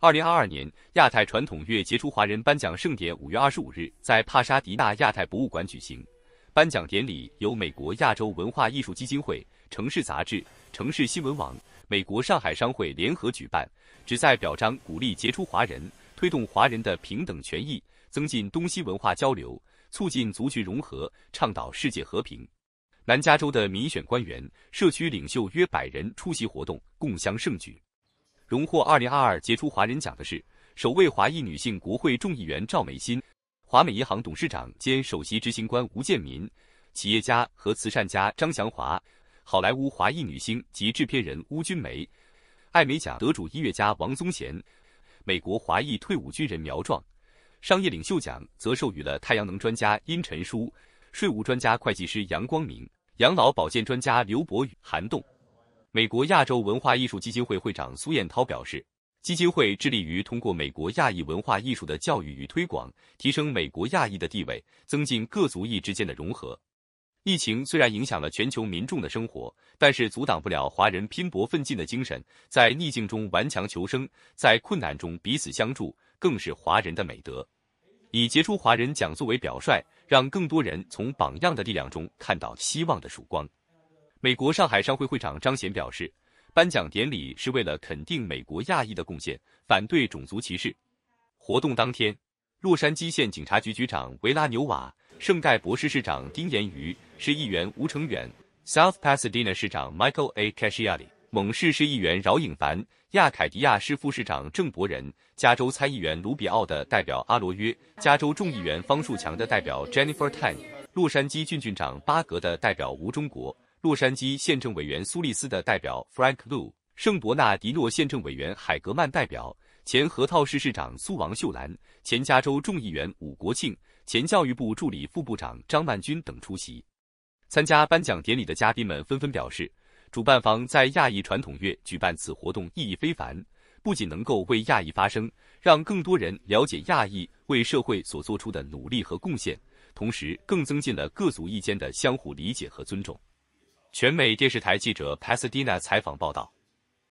二零二二年亚太传统月杰出华人颁奖盛典五月二十五日在帕沙迪纳亚太博物馆举行。颁奖典礼由美国亚洲文化艺术基金会、城市杂志、城市新闻网、美国上海商会联合举办，旨在表彰、鼓励杰出华人，推动华人的平等权益，增进东西文化交流，促进族群融合，倡导世界和平。南加州的民选官员、社区领袖约百人出席活动，共襄盛举。荣获二零二二杰出华人奖的是首位华裔女性国会众议员赵美心，华美银行董事长兼首席执行官吴建民，企业家和慈善家张祥华，好莱坞华裔女星及制片人邬君梅，艾美奖得主音乐家王宗贤，美国华裔退伍军人苗壮。商业领袖奖则授予了太阳能专家殷晨舒，税务专家会计师杨光明，养老保健专家刘博宇、韩栋。美国亚洲文化艺术基金会会长苏彦涛表示，基金会致力于通过美国亚裔文化艺术的教育与推广，提升美国亚裔的地位，增进各族裔之间的融合。疫情虽然影响了全球民众的生活，但是阻挡不了华人拼搏奋进的精神，在逆境中顽强求生，在困难中彼此相助，更是华人的美德。以杰出华人奖作为表率，让更多人从榜样的力量中看到希望的曙光。美国上海商会会长张贤表示，颁奖典礼是为了肯定美国亚裔的贡献，反对种族歧视。活动当天，洛杉矶县警察局局长维拉纽瓦、圣盖博士市长丁延瑜、市议员吴成远、South Pasadena 市长 Michael A. c a s h i a l i 蒙市市议员饶颖凡、亚凯迪亚市副市长郑伯仁、加州参议员卢比奥的代表阿罗约、加州众议员方树强的代表 Jennifer Tan、洛杉矶郡郡长巴格的代表吴中国。洛杉矶县政委员苏利斯的代表 Frank Lu、圣伯纳迪诺县政委员海格曼代表、前核桃市市长苏王秀兰、前加州众议员武国庆、前教育部助理副部长张曼君等出席。参加颁奖典礼的嘉宾们纷纷表示，主办方在亚裔传统月举办此活动意义非凡，不仅能够为亚裔发声，让更多人了解亚裔为社会所做出的努力和贡献，同时更增进了各族意见的相互理解和尊重。全美电视台记者帕斯蒂娜采访报道。